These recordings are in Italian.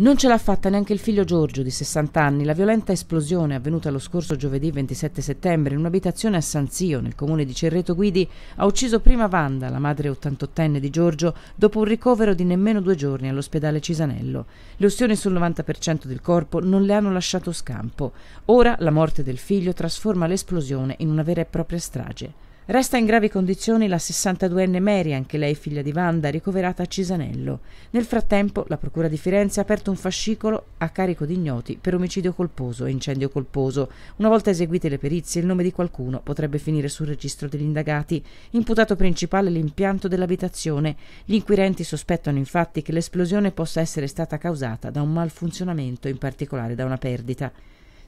Non ce l'ha fatta neanche il figlio Giorgio, di 60 anni. La violenta esplosione avvenuta lo scorso giovedì 27 settembre in un'abitazione a San Sio, nel comune di Cerreto Guidi, ha ucciso prima Vanda, la madre 88enne di Giorgio, dopo un ricovero di nemmeno due giorni all'ospedale Cisanello. Le ustioni sul 90% del corpo non le hanno lasciato scampo. Ora la morte del figlio trasforma l'esplosione in una vera e propria strage. Resta in gravi condizioni la 62enne Mary, anche lei figlia di Wanda, ricoverata a Cisanello. Nel frattempo, la Procura di Firenze ha aperto un fascicolo a carico di ignoti per omicidio colposo e incendio colposo. Una volta eseguite le perizie, il nome di qualcuno potrebbe finire sul registro degli indagati. Imputato principale l'impianto dell'abitazione. Gli inquirenti sospettano infatti che l'esplosione possa essere stata causata da un malfunzionamento, in particolare da una perdita.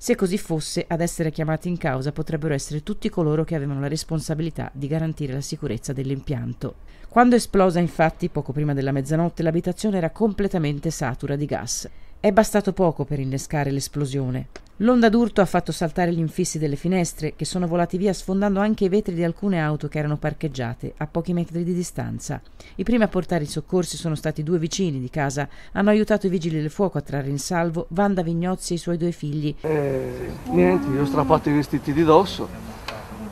Se così fosse, ad essere chiamati in causa potrebbero essere tutti coloro che avevano la responsabilità di garantire la sicurezza dell'impianto. Quando esplosa, infatti, poco prima della mezzanotte, l'abitazione era completamente satura di gas. È bastato poco per innescare l'esplosione. L'onda d'urto ha fatto saltare gli infissi delle finestre, che sono volati via sfondando anche i vetri di alcune auto che erano parcheggiate a pochi metri di distanza. I primi a portare i soccorsi sono stati due vicini di casa. Hanno aiutato i vigili del fuoco a trarre in salvo Vanda Vignozzi e i suoi due figli. Eh, niente, gli ho strappato i vestiti di dosso,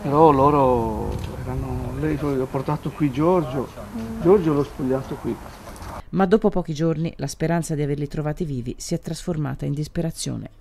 però loro erano. Lei ho portato qui Giorgio, Giorgio l'ho spogliato qui. Ma dopo pochi giorni la speranza di averli trovati vivi si è trasformata in disperazione.